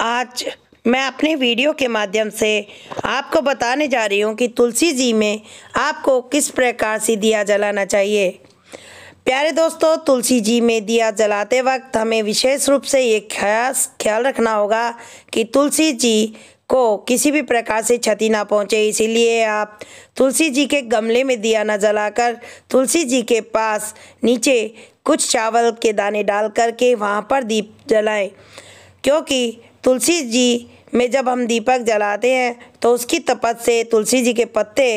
आज मैं अपने वीडियो के माध्यम से आपको बताने जा रही हूँ कि तुलसी जी में आपको किस प्रकार से दिया जलाना चाहिए प्यारे दोस्तों तुलसी जी में दिया जलाते वक्त हमें विशेष रूप से ये खास ख्याल रखना होगा कि तुलसी जी को किसी भी प्रकार से क्षति ना पहुँचे इसीलिए आप तुलसी जी के गमले में दिया ना जलाकर तुलसी जी के पास नीचे कुछ चावल के दाने डाल करके वहाँ पर दीप जलाएं क्योंकि तुलसी जी में जब हम दीपक जलाते हैं तो उसकी तपत से तुलसी जी के पत्ते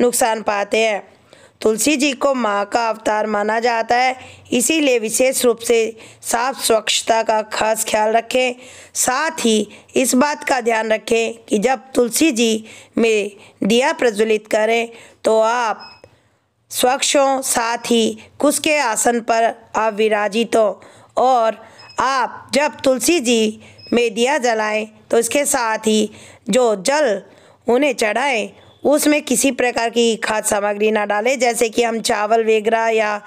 नुकसान पाते हैं तुलसी जी को माँ का अवतार माना जाता है इसीलिए विशेष रूप से साफ स्वच्छता का खास ख्याल रखें साथ ही इस बात का ध्यान रखें कि जब तुलसी जी में दिया प्रज्वलित करें तो आप स्वच्छ हों साथ ही कुश के आसन पर आप विराजित हों और आप जब तुलसी जी में दिया जलाएं तो इसके साथ ही जो जल उन्हें चढ़ाएं उसमें किसी प्रकार की खाद्य सामग्री ना डालें जैसे कि हम चावल वगैरह या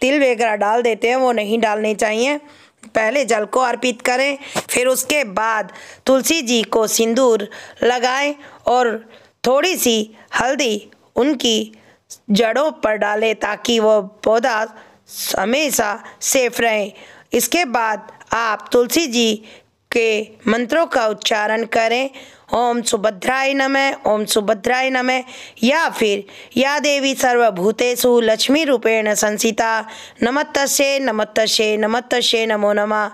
तिल वगैरह डाल देते हैं वो नहीं डालने चाहिए पहले जल को अर्पित करें फिर उसके बाद तुलसी जी को सिंदूर लगाएं और थोड़ी सी हल्दी उनकी जड़ों पर डालें ताकि वो पौधा हमेशा सेफ रहे इसके बाद आप तुलसी जी के मंत्रों का उच्चारण करें ओम सुभद्राय नमः ओम सुभद्राय नमः या फिर या देवी सर्वभूतेषु लक्ष्मी रूपेण संसिता नमतसे नमतसे नमतसे नमो नमः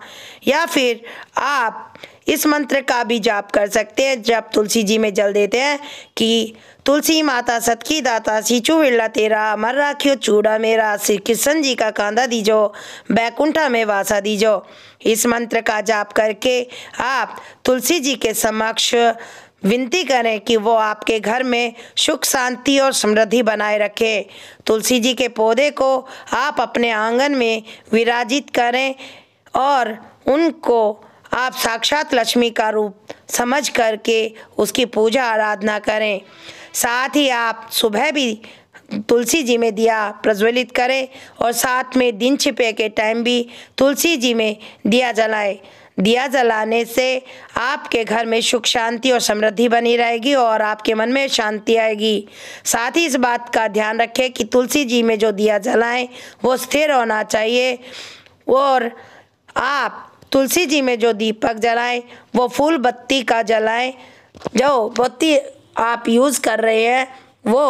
या फिर आप इस मंत्र का भी जाप कर सकते हैं जब तुलसी जी में जल देते हैं कि तुलसी माता सतकी दाता सीचू बिरला तेरा मर राखियो चूड़ा मेरा श्री कृष्ण जी का कांधा दीजो बैकुंठा में वासा दीजो इस मंत्र का जाप करके आप तुलसी जी के समक्ष विनती करें कि वो आपके घर में सुख शांति और समृद्धि बनाए रखें तुलसी जी के पौधे को आप अपने आंगन में विराजित करें और उनको आप साक्षात लक्ष्मी का रूप समझ करके उसकी पूजा आराधना करें साथ ही आप सुबह भी तुलसी जी में दिया प्रज्वलित करें और साथ में दिन छिपे के टाइम भी तुलसी जी में दिया जलाएं दिया जलाने से आपके घर में सुख शांति और समृद्धि बनी रहेगी और आपके मन में शांति आएगी साथ ही इस बात का ध्यान रखें कि तुलसी जी में जो दिया जलाएं वो स्थिर होना चाहिए और आप तुलसी जी में जो दीपक जलाएं वो फूल बत्ती का जलाएं जो बत्ती आप यूज़ कर रहे हैं वो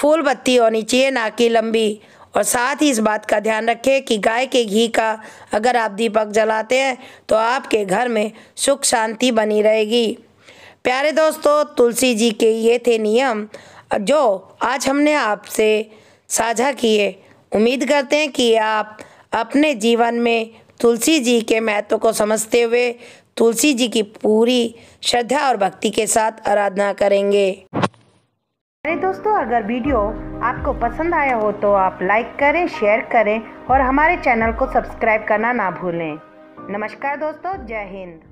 फूल बत्ती होनी चाहिए ना कि लंबी और साथ ही इस बात का ध्यान रखें कि गाय के घी का अगर आप दीपक जलाते हैं तो आपके घर में सुख शांति बनी रहेगी प्यारे दोस्तों तुलसी जी के ये थे नियम जो आज हमने आपसे साझा किए उम्मीद करते हैं कि आप अपने जीवन में तुलसी जी के महत्व को समझते हुए तुलसी जी की पूरी श्रद्धा और भक्ति के साथ आराधना करेंगे अरे दोस्तों अगर वीडियो आपको पसंद आया हो तो आप लाइक करें शेयर करें और हमारे चैनल को सब्सक्राइब करना ना भूलें नमस्कार दोस्तों जय हिंद